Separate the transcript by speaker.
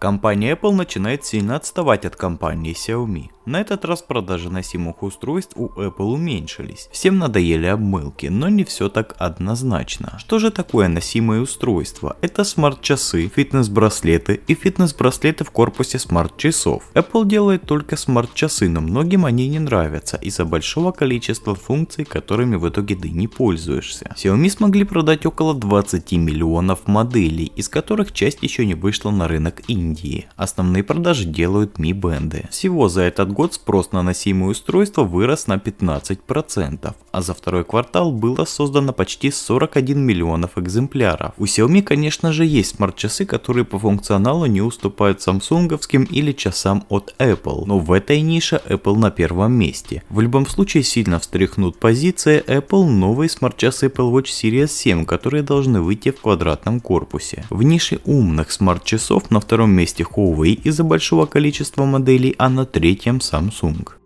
Speaker 1: Компания Apple начинает сильно отставать от компании Xiaomi. На этот раз продажи носимых устройств у Apple уменьшились. Всем надоели обмылки, но не все так однозначно. Что же такое носимые устройства? Это смарт-часы, фитнес-браслеты и фитнес-браслеты в корпусе смарт-часов. Apple делает только смарт-часы, но многим они не нравятся из-за большого количества функций, которыми в итоге ты не пользуешься. Xiaomi смогли продать около 20 миллионов моделей, из которых часть еще не вышла на рынок Индии. Основные продажи делают Mi Band. Всего за этот год год спрос на носимые устройства вырос на 15%, а за второй квартал было создано почти 41 миллионов экземпляров. У Xiaomi, конечно же, есть смарт-часы, которые по функционалу не уступают самсунговским или часам от Apple, но в этой нише Apple на первом месте. В любом случае сильно встряхнут позиции Apple новые смарт-часы Apple Watch Series 7, которые должны выйти в квадратном корпусе. В нише умных смарт-часов на втором месте Huawei из-за большого количества моделей, а на третьем Samsung.